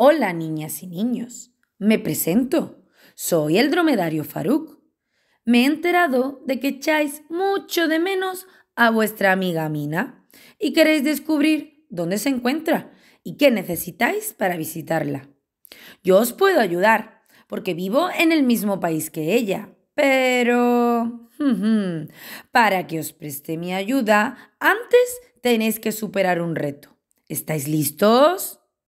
Hola niñas y niños, me presento. Soy el dromedario Faruk. Me he enterado de que echáis mucho de menos a vuestra amiga Mina y queréis descubrir dónde se encuentra y qué necesitáis para visitarla. Yo os puedo ayudar, porque vivo en el mismo país que ella, pero... Para que os preste mi ayuda, antes tenéis que superar un reto. ¿Estáis listos?